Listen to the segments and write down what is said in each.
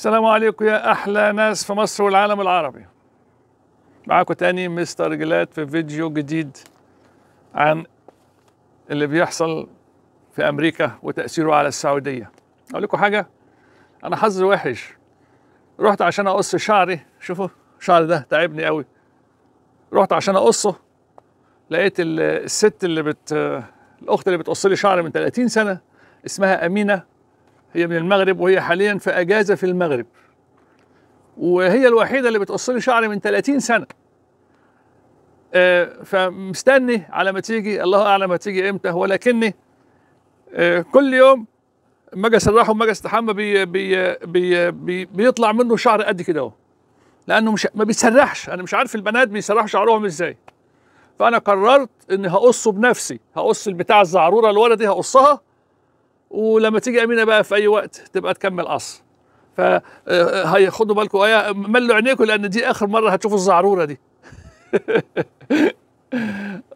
السلام عليكم يا أحلى ناس في مصر والعالم العربي معاكم تاني مستر جلاد في فيديو جديد عن اللي بيحصل في أمريكا وتأثيره على السعودية أقول لكم حاجة أنا حظي وحش رحت عشان أقص شعري شوفوا شعري ده تعبني قوي رحت عشان أقصه لقيت الست اللي بت الأخت اللي بتقص لي شعري من 30 سنة اسمها أمينة هي من المغرب وهي حاليا في اجازه في المغرب وهي الوحيده اللي بتقص لي شعري من 30 سنه آه، فمستني على ما تيجي الله اعلم هتيجي امتى ولكني آه، كل يوم ما اجي اسرحه ما اجي استحمى بي بي بي بي بيطلع منه شعر قد كده اهو لانه مش ما بيسرحش انا مش عارف البنات بيسرحوا شعرهم ازاي فانا قررت اني هقصه بنفسي هقص البتاع الزعروره دي هقصها ولما تيجي امينه بقى في اي وقت تبقى تكمل قص آه، آه، خدوا بالكم ايه ملوا عينيكم لان دي اخر مره هتشوفوا الزعروره دي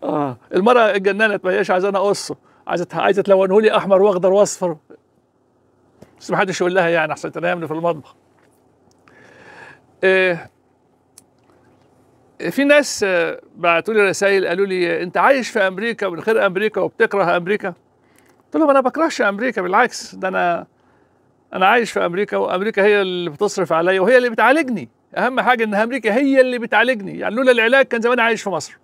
اه المره اتجننت ما هياش انا اقصه عايزه عايزه تلونه لي احمر واخضر واصفر بس ما حدش يقول لها يعني احسن تنامني في المطبخ إيه في ناس آه، بعتوا لي رسائل قالوا لي انت عايش في امريكا من خير امريكا وبتكره امريكا قلت لهم انا بكرهش امريكا بالعكس ده انا انا عايش في امريكا وامريكا هي اللي بتصرف عليا وهي اللي بتعالجني اهم حاجه ان امريكا هي اللي بتعالجني يعني لولا العلاج كان زمان عايش في مصر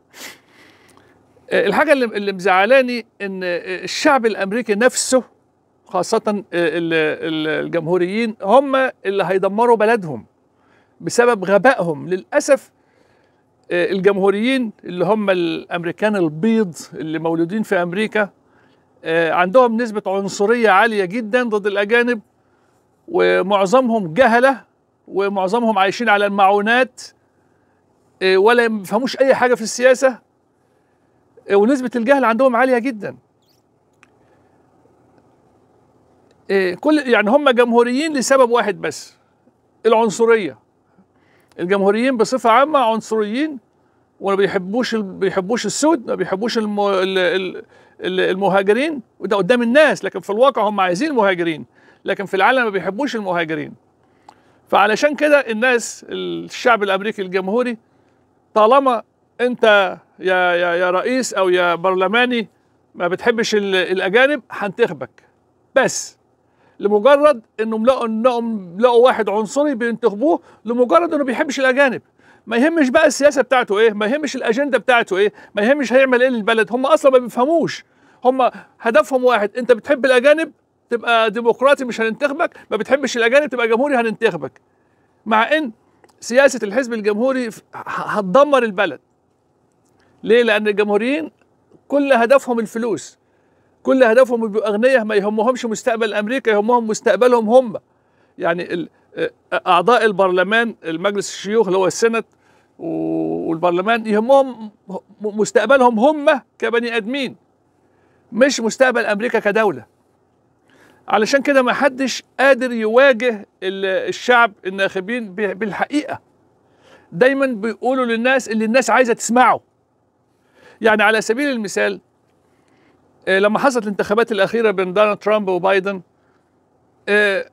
آه، الحاجه اللي اللي مزعلاني ان آه، الشعب الامريكي نفسه خاصه آه، الجمهوريين هم اللي هيدمروا بلدهم بسبب غبائهم للاسف الجمهوريين اللي هم الامريكان البيض اللي مولودين في امريكا آه، عندهم نسبة عنصرية عالية جدا ضد الأجانب ومعظمهم جهلة ومعظمهم عايشين على المعونات آه، ولا يفهموش أي حاجة في السياسة آه، ونسبة الجهل عندهم عالية جدا كل يعني هم جمهوريين لسبب واحد بس العنصرية الجمهوريين بصفة عامة عنصريين وما بيحبوش بيحبوش السود ما بيحبوش المهاجرين وده قدام الناس لكن في الواقع هم عايزين مهاجرين لكن في العالم ما بيحبوش المهاجرين فعلشان كده الناس الشعب الامريكي الجمهوري طالما انت يا يا يا رئيس او يا برلماني ما بتحبش الاجانب هنتخبك بس لمجرد انهم لقوا انهم لقوا واحد عنصري بينتخبوه لمجرد انه بيحبش الاجانب ما يهمش بقى السياسه بتاعته ايه ما يهمش الاجنده بتاعته ايه ما يهمش هيعمل ايه للبلد هم اصلا ما بيفهموش هم هدفهم واحد انت بتحب الاجانب تبقى ديمقراطي مش هننتخبك ما بتحبش الاجانب تبقى جمهوري هننتخبك مع ان سياسه الحزب الجمهوري هتدمر البلد ليه لان الجمهوريين كل هدفهم الفلوس كل هدفهم يبقوا اغنياء ما يهمهمش مستقبل امريكا يهمهم مستقبلهم هم يعني اعضاء البرلمان المجلس الشيوخ اللي هو السنت والبرلمان يهمهم مستقبلهم هم كبني ادمين مش مستقبل امريكا كدوله علشان كده ما حدش قادر يواجه الشعب الناخبين بالحقيقه دايما بيقولوا للناس اللي الناس عايزه تسمعه يعني على سبيل المثال آه، لما حصلت الانتخابات الاخيره بين دونالد ترامب وبايدن آه،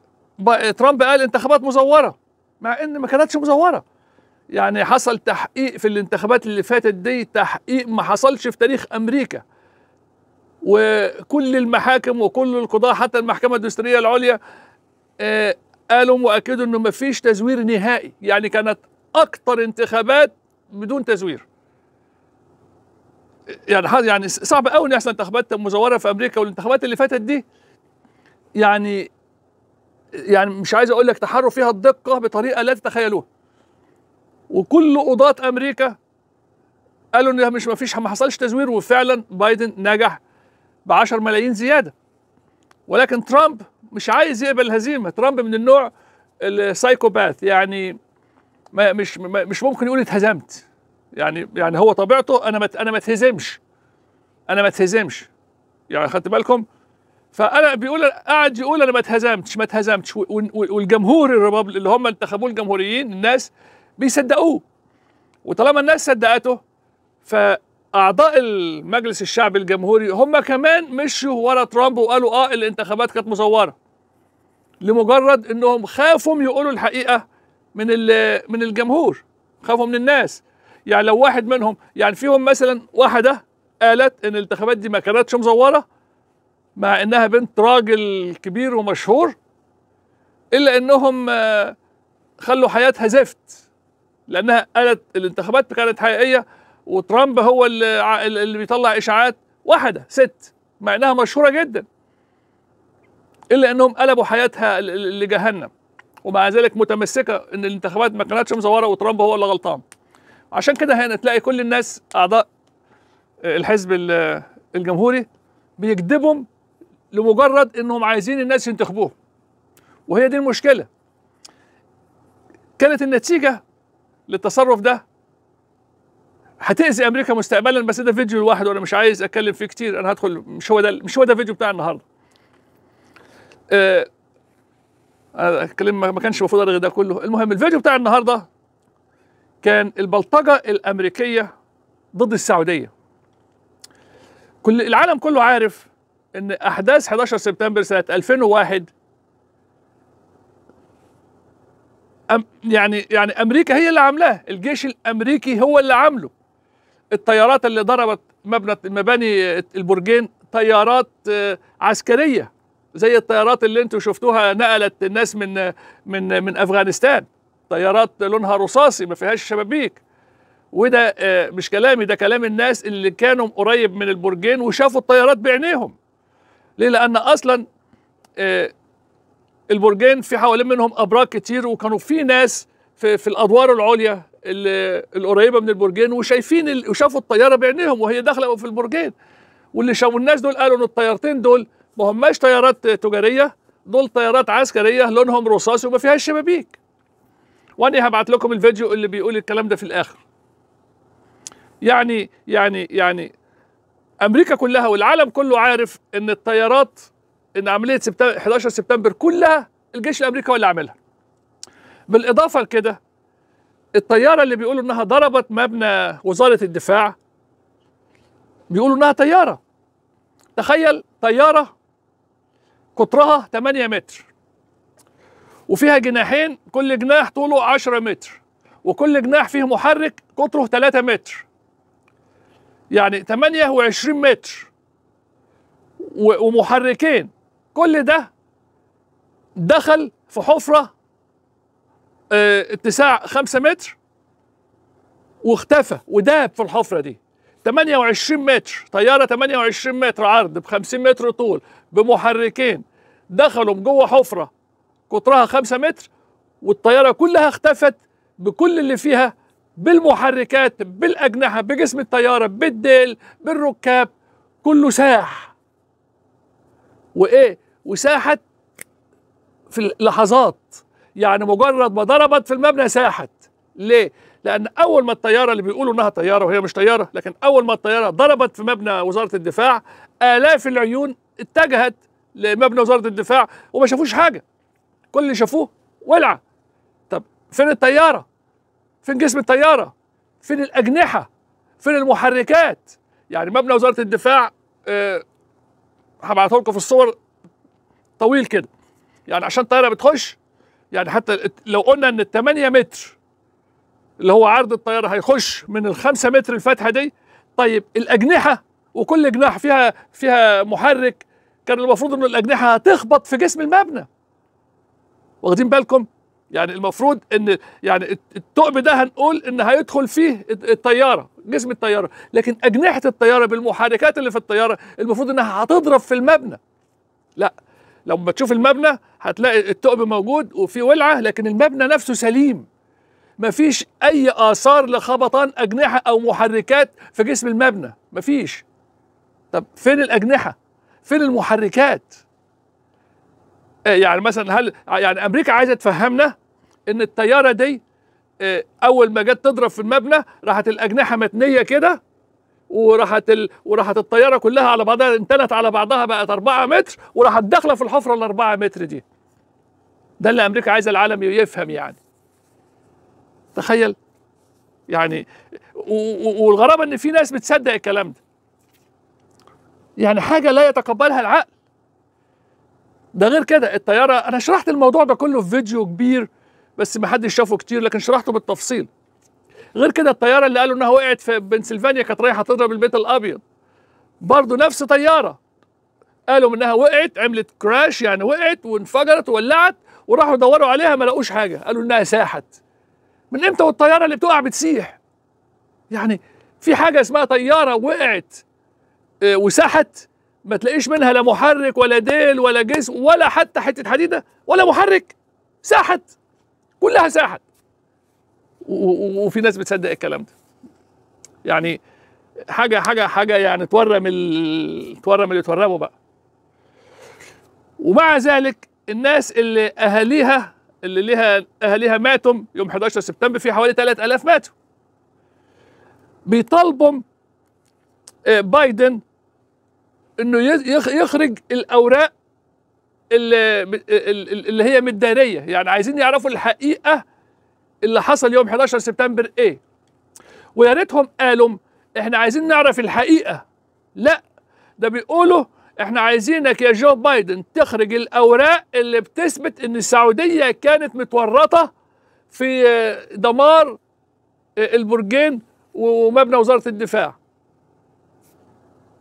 ترامب قال انتخابات مزوره مع ان ما كانتش مزوره يعني حصل تحقيق في الانتخابات اللي فاتت دي تحقيق ما حصلش في تاريخ امريكا وكل المحاكم وكل القضاة حتى المحكمة الدستورية العليا آه، قالوا واكدوا انه ما فيش تزوير نهائي يعني كانت اكتر انتخابات بدون تزوير يعني يعني صعب قوي ان يحصل انتخابات مزوره في امريكا والانتخابات اللي فاتت دي يعني يعني مش عايز اقول لك تحروا فيها الدقه بطريقه لا تتخيلوها وكل قضاة امريكا قالوا ان مش ما فيش ما حصلش تزوير وفعلا بايدن نجح ب 10 ملايين زياده ولكن ترامب مش عايز يقبل الهزيمه ترامب من النوع السايكوباث يعني ما مش ما مش ممكن يقول اتهزمت يعني يعني هو طبيعته انا ما انا ما اتهزمش انا ما اتهزمش يعني خدت بالكم فانا بيقول قاعد يقول انا ما اتهزمتش ما اتهزمتش والجمهور الريبابل اللي هم انتخبوه الجمهوريين الناس بيصدقوه وطالما الناس صدقته فاعضاء المجلس الشعبي الجمهوري هم كمان مشوا ورا ترامب وقالوا اه الانتخابات كانت مزوره لمجرد انهم خافوا يقولوا الحقيقه من من الجمهور خافوا من الناس يعني لو واحد منهم يعني فيهم مثلا واحده قالت ان الانتخابات دي ما كانتش مزوره مع انها بنت راجل كبير ومشهور الا انهم آه، خلوا حياتها زفت لانها قالت الانتخابات كانت حقيقيه وترامب هو اللي, اللي بيطلع اشاعات واحده ست مع انها مشهوره جدا الا انهم قلبوا حياتها لجهنم ومع ذلك متمسكه ان الانتخابات ما كانتش مزوره وترامب هو اللي غلطان عشان كده هنا تلاقي كل الناس اعضاء آه، الحزب الجمهوري بيكذبهم لمجرد انهم عايزين الناس ينتخبوه وهي دي المشكله كانت النتيجه للتصرف ده هتأذي امريكا مستقبلا بس ده فيديو لوحده وانا مش عايز اتكلم فيه كتير انا هدخل مش هو ده مش هو ده الفيديو بتاع النهارده آه الكلام ما كانش المفروض الغي ده كله المهم الفيديو بتاع النهارده كان البلطجه الامريكيه ضد السعوديه كل العالم كله عارف ان احداث 11 سبتمبر سنه 2001 يعني يعني امريكا هي اللي عاملاه الجيش الامريكي هو اللي عامله الطيارات اللي ضربت مبنى مباني البرجين طيارات آه، عسكريه زي الطيارات اللي انتم شفتوها نقلت الناس من من من افغانستان طيارات لونها رصاصي ما فيهاش شبابيك وده آه، مش كلامي ده كلام الناس اللي كانوا قريب من البرجين وشافوا الطيارات بعينيهم ليه لان اصلا آه، البرجين في حوالين منهم ابراج كتير وكانوا في ناس في, في الادوار العليا القريبه من البرجين وشايفين وشافوا الطياره بعينيهم وهي داخله في البرجين واللي شافوا الناس دول قالوا ان الطيارتين دول ما هماش طيارات تجاريه دول طيارات عسكريه لونهم رصاصي وما فيهاش شبابيك وانا هبعت لكم الفيديو اللي بيقول الكلام ده في الاخر يعني يعني يعني امريكا كلها والعالم كله عارف ان الطيارات ان عمليه سبتمبر 11 سبتمبر كلها الجيش الامريكي هو اللي عاملها بالاضافه لكده الطياره اللي بيقولوا انها ضربت مبنى وزاره الدفاع بيقولوا انها طياره تخيل طياره قطرها 8 متر وفيها جناحين كل جناح طوله 10 متر وكل جناح فيه محرك قطره 3 متر يعني 28 متر ومحركين كل ده دخل في حفرة اه اتساع 5 متر واختفى وداب في الحفرة دي 28 متر طيارة 28 متر عرض ب 50 متر طول بمحركين دخلوا جوه حفرة قطرها 5 متر والطيارة كلها اختفت بكل اللي فيها بالمحركات بالأجنحة بجسم الطيارة بالديل بالركاب كله ساح وإيه وساحت في اللحظات يعني مجرد ما ضربت في المبنى ساحت ليه؟ لأن أول ما الطيارة اللي بيقولوا إنها طيارة وهي مش طيارة لكن أول ما الطيارة ضربت في مبنى وزارة الدفاع آلاف العيون اتجهت لمبنى وزارة الدفاع وما شافوش حاجة كل اللي شافوه ولع طب فين الطيارة؟ فين جسم الطيارة؟ فين الأجنحة؟ فين المحركات؟ يعني مبنى وزارة الدفاع أه هبعتهولكم لكم في الصور طويل كده يعني عشان الطياره بتخش يعني حتى لو قلنا ان ال 8 متر اللي هو عرض الطياره هيخش من ال 5 متر الفتحه دي طيب الاجنحه وكل جناح فيها فيها محرك كان المفروض ان الاجنحه هتخبط في جسم المبنى واخدين بالكم يعني المفروض ان يعني الثقب ده هنقول ان هيدخل فيه الطياره جسم الطياره لكن اجنحه الطياره بالمحركات اللي في الطياره المفروض انها هتضرب في المبنى لا لما تشوف المبنى هتلاقي الثقب موجود وفي ولعه لكن المبنى نفسه سليم مفيش اي اثار لخبطان اجنحه او محركات في جسم المبنى مفيش طب فين الاجنحه فين المحركات آه، يعني مثلا هل يعني امريكا عايزه تفهمنا ان الطياره دي آه، اول ما جت تضرب في المبنى راحت الاجنحه متنيه كده وراحت ال... وراحت الطياره كلها على بعضها انتنت على بعضها بقت 4 متر وراحت داخله في الحفره ال 4 متر دي ده اللي امريكا عايزه العالم يفهم يعني تخيل يعني والغرابه ان في ناس بتصدق الكلام ده يعني حاجه لا يتقبلها العقل ده غير كده الطياره انا شرحت الموضوع ده كله في فيديو كبير بس ما حدش شافه كتير لكن شرحته بالتفصيل غير كده الطياره اللي قالوا انها وقعت في بنسلفانيا كانت رايحه تضرب البيت الابيض برضه نفس طياره قالوا انها وقعت عملت كراش يعني وقعت وانفجرت وولعت وراحوا دوروا عليها ما لقوش حاجه قالوا انها ساحت من امتى والطياره اللي بتقع بتسيح يعني في حاجه اسمها طياره وقعت آه، وساحت ما تلاقيش منها لا محرك ولا ديل ولا جسم ولا حتى حته حديده ولا محرك ساحت كلها ساحت وفي ناس بتصدق الكلام ده يعني حاجه حاجه حاجه يعني تورم ال... تورم اللي تورمه بقى ومع ذلك الناس اللي اهاليها اللي ليها اهاليها ماتوا يوم 11 سبتمبر في حوالي 3000 ماتوا بيطالبوا آه، بايدن انه يخرج الاوراق اللي, اللي هي متداريه يعني عايزين يعرفوا الحقيقه اللي حصل يوم 11 سبتمبر ايه ويا ريتهم قالوا احنا عايزين نعرف الحقيقه لا ده بيقولوا احنا عايزينك يا جو بايدن تخرج الاوراق اللي بتثبت ان السعوديه كانت متورطه في آه، دمار آه، البرجين ومبنى وزاره الدفاع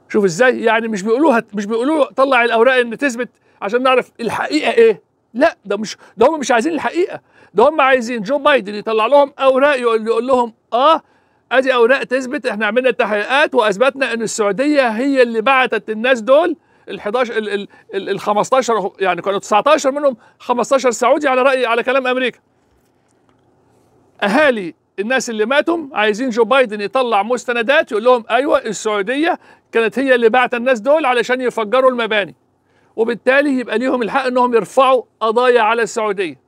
شوف ازاي يعني مش بيقولوها مش بيقولوا طلع الاوراق ان تثبت عشان نعرف الحقيقه ايه لا ده مش ده هم مش عايزين الحقيقه ده هم عايزين جو بايدن يطلع لهم اوراق يقول لهم اه ادي اوراق تثبت احنا عملنا تحقيقات واثبتنا ان السعوديه هي اللي بعتت الناس دول ال 11 ال ال 15 يعني كانوا 19 منهم 15 سعودي على راي على كلام امريكا اهالي الناس اللي ماتوا عايزين جو بايدن يطلع مستندات يقول لهم ايوه السعوديه كانت هي اللي بعت الناس دول علشان يفجروا المباني وبالتالي يبقى ليهم الحق انهم يرفعوا قضايا على السعوديه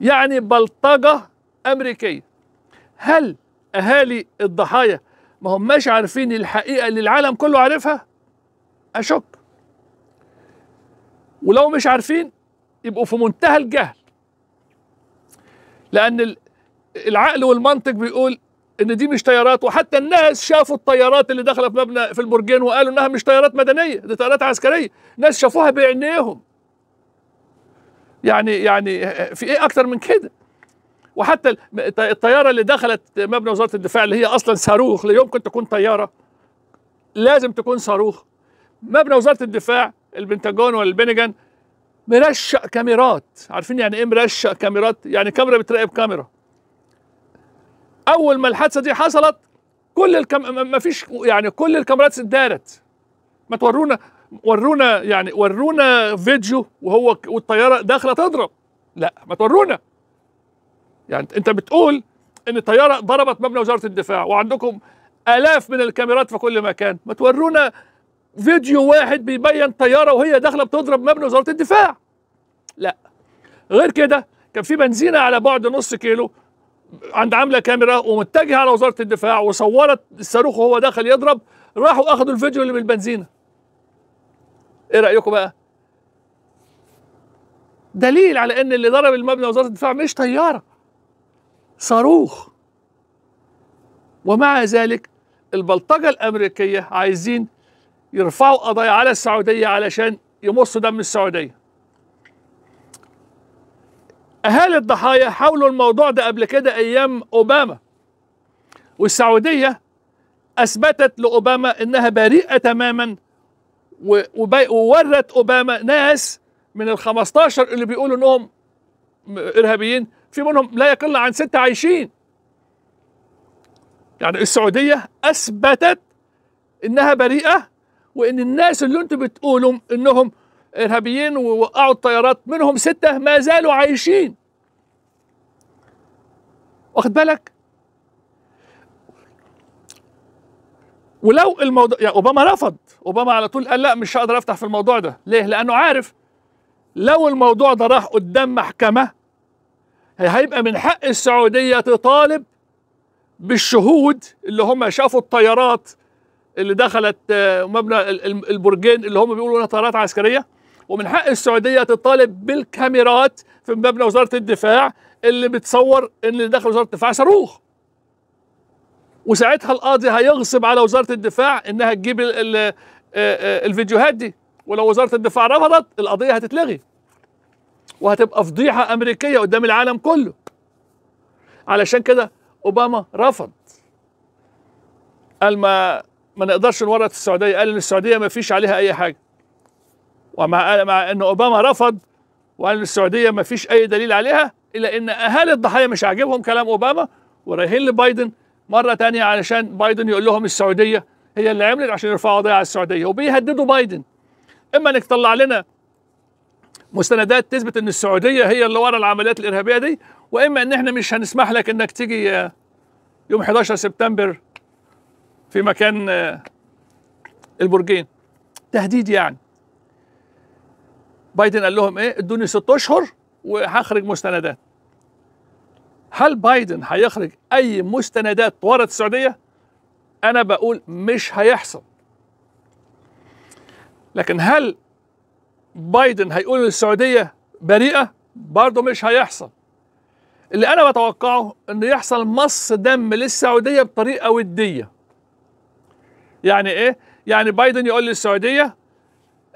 يعني بلطجه امريكيه هل اهالي الضحايا ما هماش عارفين الحقيقه اللي العالم كله عارفها اشك ولو مش عارفين يبقوا في منتهى الجهل لان العقل والمنطق بيقول ان دي مش طيارات وحتى الناس شافوا الطيارات اللي داخله في مبنى في البرجين وقالوا انها مش طيارات مدنيه دي طيارات عسكريه ناس شافوها بعينيهم يعني يعني في ايه اكتر من كده وحتى الطياره اللي دخلت مبنى وزاره الدفاع اللي هي اصلا صاروخ لا يمكن تكون طياره لازم تكون صاروخ مبنى وزاره الدفاع البنتاجون والبنجان مرشق كاميرات عارفين يعني ايه مرشق كاميرات يعني كاميرا بتراقب كاميرا اول ما الحادثه دي حصلت كل الكم ما فيش يعني كل الكاميرات اتدارت ما تورونا ورونا يعني ورونا فيديو وهو والطياره داخله تضرب لا ما تورونا يعني انت بتقول ان الطياره ضربت مبنى وزاره الدفاع وعندكم الاف من الكاميرات في كل مكان ما تورونا فيديو واحد بيبين طياره وهي داخله بتضرب مبنى وزاره الدفاع لا غير كده كان في بنزينه على بعد نص كيلو عند عامله كاميرا ومتجهه على وزاره الدفاع وصورت الصاروخ وهو دخل يضرب راحوا اخذوا الفيديو اللي بالبنزينه ايه رايكم بقى دليل على ان اللي ضرب المبنى وزاره الدفاع مش طياره صاروخ ومع ذلك البلطجه الامريكيه عايزين يرفعوا قضايا على السعوديه علشان يمصوا دم السعوديه اهالي الضحايا حاولوا الموضوع ده قبل كده ايام اوباما والسعوديه اثبتت لاوباما انها بريئه تماما وورت اوباما ناس من ال 15 اللي بيقولوا انهم ارهابيين في منهم لا يقل عن ستة عايشين يعني السعودية أثبتت إنها بريئة وإن الناس اللي أنتم بتقولوا إنهم إرهابيين ووقعوا الطيارات منهم ستة ما زالوا عايشين واخد بالك ولو الموضوع يعني اوباما رفض اوباما على طول قال لا مش هقدر افتح في الموضوع ده ليه لانه عارف لو الموضوع ده راح قدام محكمه هيبقى من حق السعوديه تطالب بالشهود اللي هم شافوا الطيارات اللي دخلت آه، مبنى البرجين اللي هم بيقولوا انها طيارات عسكريه ومن حق السعوديه تطالب بالكاميرات في مبنى وزاره الدفاع اللي بتصور ان اللي داخل وزاره الدفاع صاروخ وساعتها القاضي هيغصب على وزاره الدفاع انها تجيب الـ الـ الفيديوهات دي ولو وزاره الدفاع رفضت القضيه هتتلغي وهتبقى فضيحه امريكيه قدام العالم كله علشان كده اوباما رفض قال ما ما نقدرش نورط السعوديه قال ان السعوديه ما فيش عليها اي حاجه ومع مع ان اوباما رفض وقال السعوديه ما فيش اي دليل عليها الا ان اهالي الضحايا مش عاجبهم كلام اوباما ورايحين لبايدن مره تانية علشان بايدن يقول لهم السعوديه هي اللي عملت عشان يرفعوا قضيه على السعوديه وبيهددوا بايدن اما انك تطلع لنا مستندات تثبت ان السعوديه هي اللي ورا العمليات الارهابيه دي واما ان احنا مش هنسمح لك انك تيجي يوم 11 سبتمبر في مكان البرجين تهديد يعني بايدن قال لهم ايه ادوني ست اشهر وهخرج مستندات هل بايدن هيخرج اي مستندات ورا السعوديه انا بقول مش هيحصل لكن هل بايدن هيقول للسعوديه بريئه برضه مش هيحصل اللي انا بتوقعه انه يحصل مص دم للسعوديه بطريقه وديه يعني ايه يعني بايدن يقول للسعوديه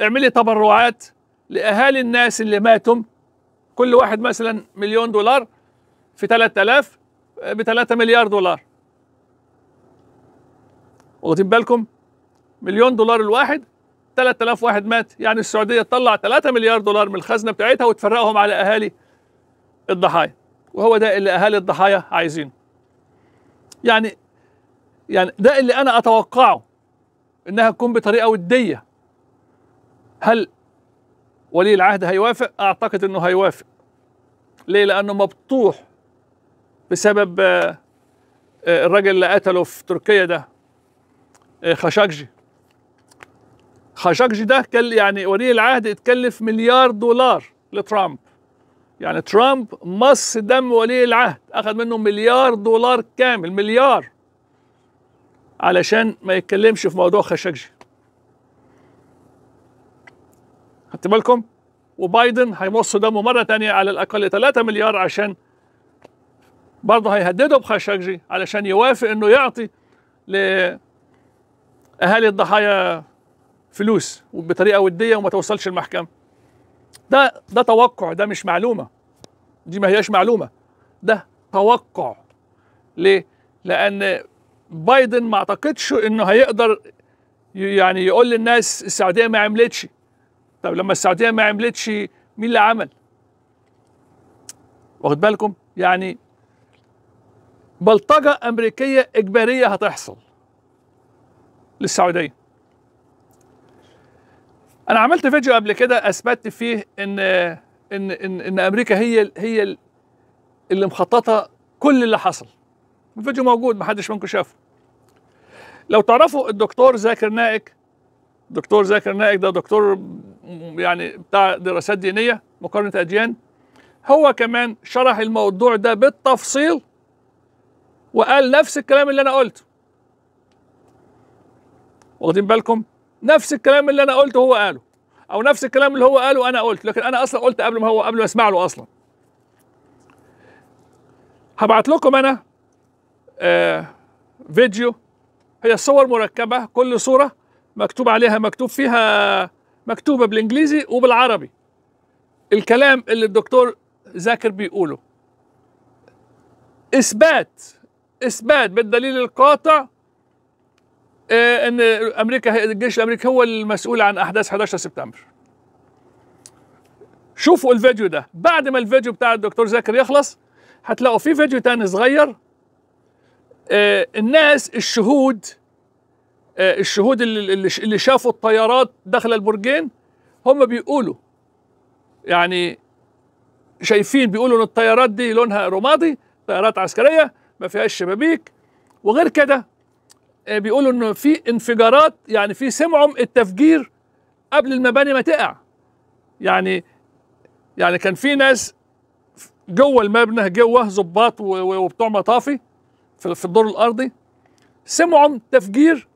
اعملي تبرعات لأهالي الناس اللي ماتوا كل واحد مثلا مليون دولار في 3000 ب 3 مليار دولار واخدين بالكم مليون دولار الواحد 3000 واحد مات يعني السعودية تطلع 3 مليار دولار من الخزنة بتاعتها وتفرقهم على أهالي الضحايا وهو ده اللي أهالي الضحايا عايزينه يعني يعني ده اللي أنا أتوقعه إنها تكون بطريقة ودية هل ولي العهد هيوافق اعتقد انه هيوافق ليه لانه مبطوح بسبب آه، آه، الراجل اللي قتله في تركيا ده آه، خشاكجي خشاكجي ده كان يعني ولي العهد اتكلف مليار دولار لترامب يعني ترامب مص دم ولي العهد اخذ منه مليار دولار كامل مليار علشان ما يتكلمش في موضوع خشاكجي خدت بالكم وبايدن هيمص دمه مره ثانيه على الاقل 3 مليار عشان برضه هيهدده بخاشقجي علشان يوافق انه يعطي لاهالي الضحايا فلوس وبطريقه وديه وما توصلش المحكمه ده ده توقع ده مش معلومه دي ما هياش معلومه ده توقع ليه لان بايدن ما اعتقدش انه هيقدر يعني يقول للناس السعوديه ما عملتش طب لما السعوديه ما عملتش مين اللي عمل؟ واخد بالكم؟ يعني بلطجه امريكيه اجباريه هتحصل للسعوديه. انا عملت فيديو قبل كده اثبتت فيه ان ان ان, إن امريكا هي هي اللي مخططه كل اللي حصل. الفيديو موجود محدش منكم شافه. لو تعرفوا الدكتور زاكر نائك دكتور زاكر نائك ده دكتور يعني بتاع دراسات دينيه مقارنه اديان هو كمان شرح الموضوع ده بالتفصيل وقال نفس الكلام اللي انا قلته واخدين بالكم نفس الكلام اللي انا قلته هو قاله او نفس الكلام اللي هو قاله انا قلت لكن انا اصلا قلت قبل ما هو قبل ما اسمع له اصلا هبعت لكم انا آه فيديو هي صور مركبه كل صوره مكتوب عليها مكتوب فيها مكتوبه بالانجليزي وبالعربي الكلام اللي الدكتور ذاكر بيقوله اثبات اثبات بالدليل القاطع آه، ان امريكا الجيش الامريكي هو المسؤول عن احداث 11 سبتمبر شوفوا الفيديو ده بعد ما الفيديو بتاع الدكتور زاكر يخلص هتلاقوا في فيديو تاني صغير آه، الناس الشهود آه، الشهود اللي شافوا الطيارات داخل البرجين هم بيقولوا يعني شايفين بيقولوا ان الطيارات دي لونها رمادي طيارات عسكريه ما فيهاش شبابيك وغير كده آه، بيقولوا انه في انفجارات يعني في سمعهم التفجير قبل المباني ما تقع يعني يعني كان في ناس جوه المبنى جوه ظباط وبتوع مطافي في الدور الارضي سمعهم تفجير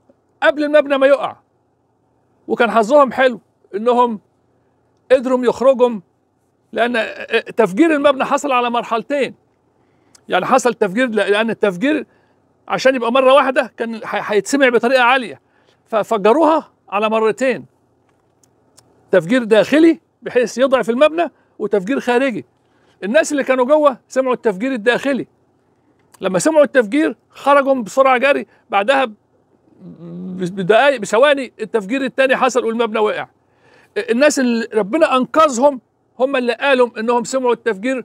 قبل المبنى ما يقع وكان حظهم حلو انهم قدروا يخرجهم لان تفجير المبنى حصل على مرحلتين يعني حصل تفجير لان التفجير عشان يبقى مره واحده كان هيتسمع بطريقه عاليه ففجروها على مرتين تفجير داخلي بحيث يضعف المبنى وتفجير خارجي الناس اللي كانوا جوه سمعوا التفجير الداخلي لما سمعوا التفجير خرجوا بسرعه جري بعدها بدقائق بثواني التفجير الثاني حصل والمبنى وقع الناس اللي ربنا انقذهم هم اللي قالوا انهم سمعوا التفجير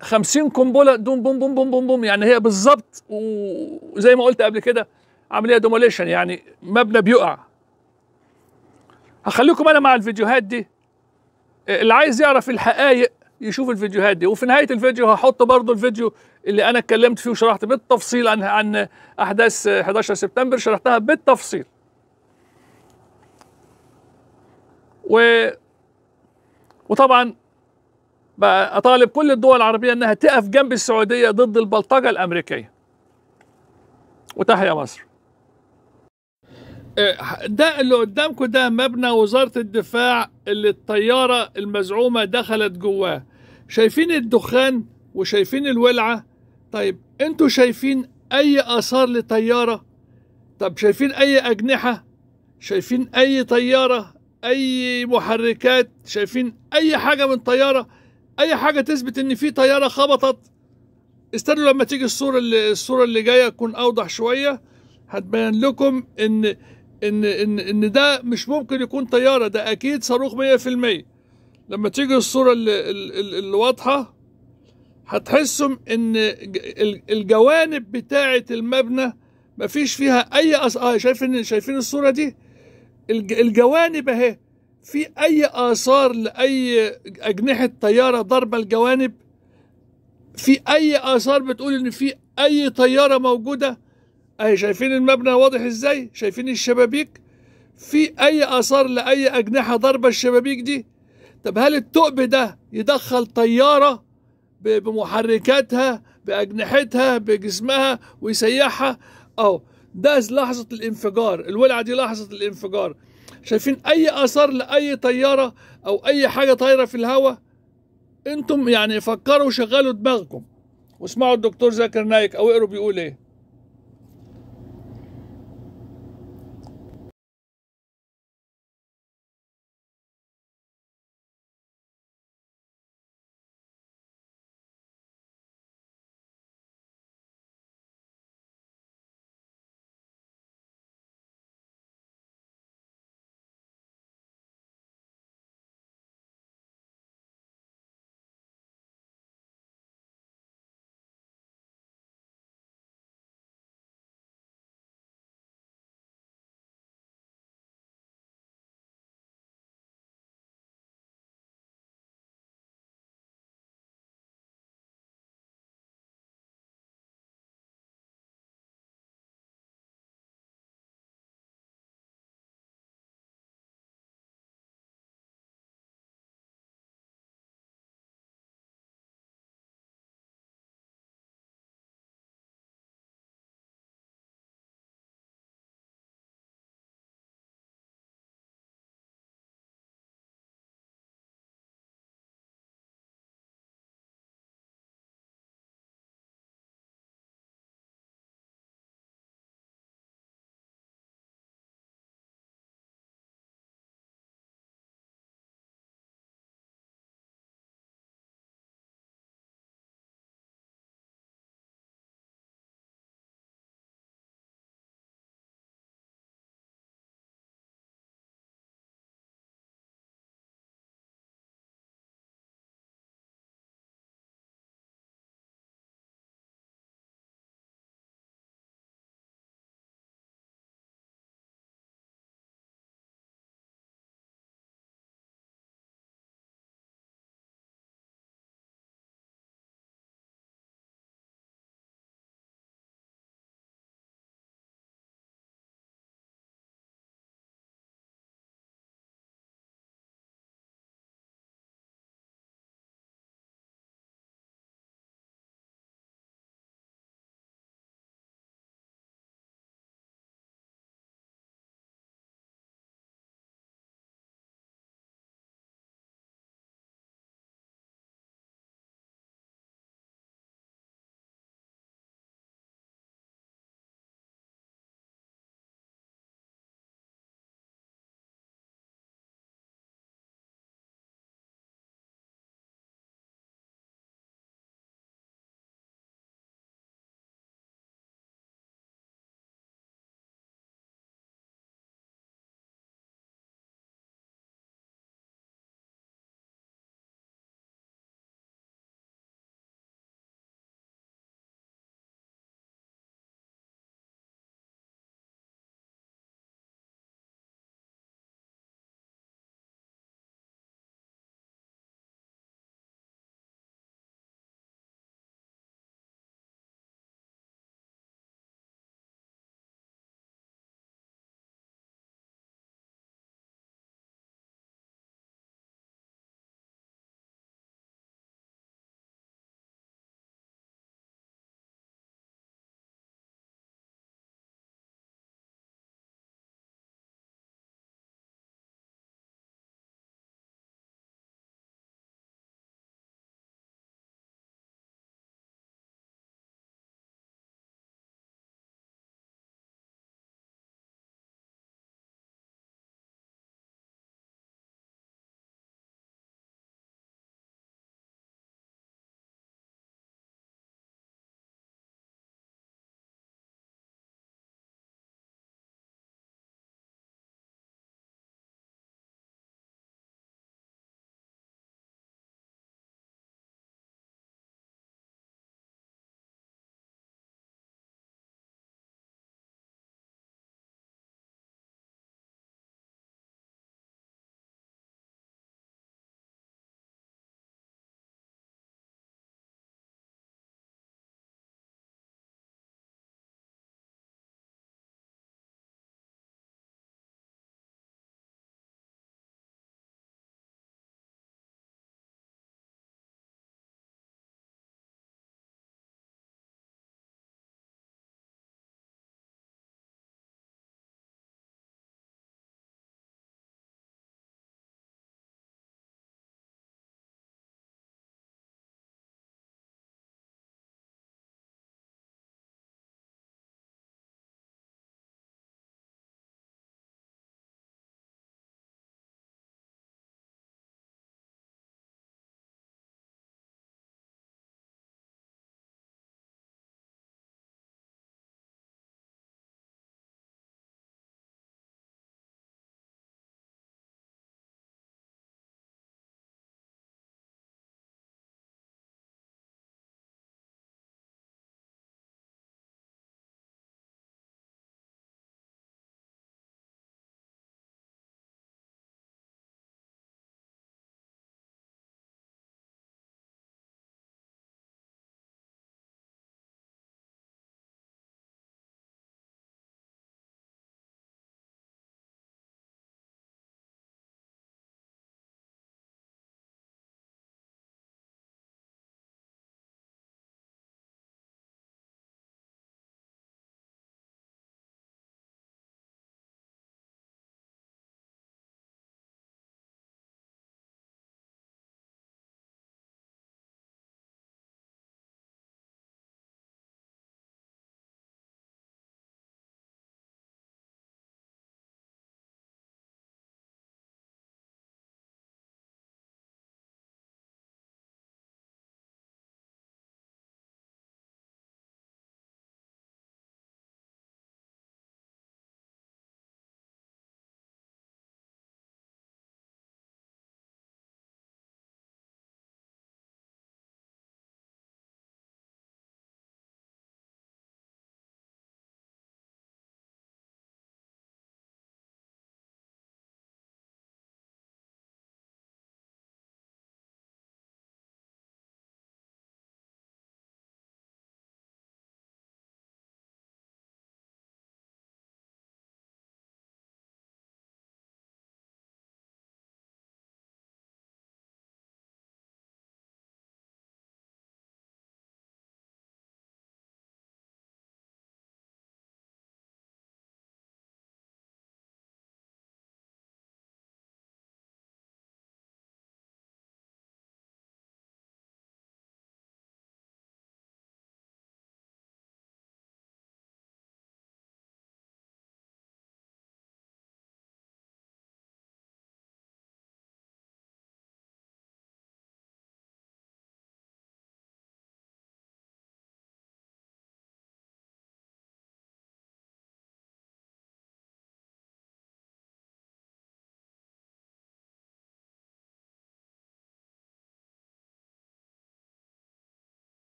50 قنبله دوم بوم بوم بوم بوم بوم يعني هي بالظبط وزي ما قلت قبل كده عمليه ديموليشن يعني مبنى بيقع هخليكم انا مع الفيديوهات دي اللي عايز يعرف الحقائق يشوف الفيديوهات دي وفي نهايه الفيديو هحط برضو الفيديو اللي انا اتكلمت فيه وشرحت بالتفصيل عن عن احداث 11 سبتمبر شرحتها بالتفصيل و وطبعا بقى اطالب كل الدول العربيه انها تقف جنب السعوديه ضد البلطجه الامريكيه وتحيا مصر ده اللي قدامكم ده مبنى وزارة الدفاع اللي الطيارة المزعومة دخلت جواه شايفين الدخان وشايفين الولعة طيب انتوا شايفين اي اثار لطيارة طب شايفين اي اجنحة شايفين اي طيارة اي محركات شايفين اي حاجة من طيارة اي حاجة تثبت ان في طيارة خبطت استنوا لما تيجي الصورة اللي الصورة اللي جاية تكون اوضح شوية هتبين لكم ان ان ان ان ده مش ممكن يكون طياره ده اكيد صاروخ 100% لما تيجي الصوره الواضحه هتحسوا ان الجوانب بتاعه المبنى مفيش فيها اي أص... اه شايفين شايفين الصوره دي الجوانب اهي في اي اثار لاي اجنحه طياره ضربه الجوانب في اي اثار بتقول ان في اي طياره موجوده اهي شايفين المبنى واضح ازاي شايفين الشبابيك في اي اثار لاي اجنحه ضربه الشبابيك دي طب هل الثقب ده يدخل طياره بمحركاتها باجنحتها بجسمها ويسيحها اهو ده لحظه الانفجار الولعه دي لحظه الانفجار شايفين اي اثار لاي طياره او اي حاجه طايره في الهواء انتم يعني فكروا وشغلوا دماغكم واسمعوا الدكتور زكر نايك او اقروا بيقول ايه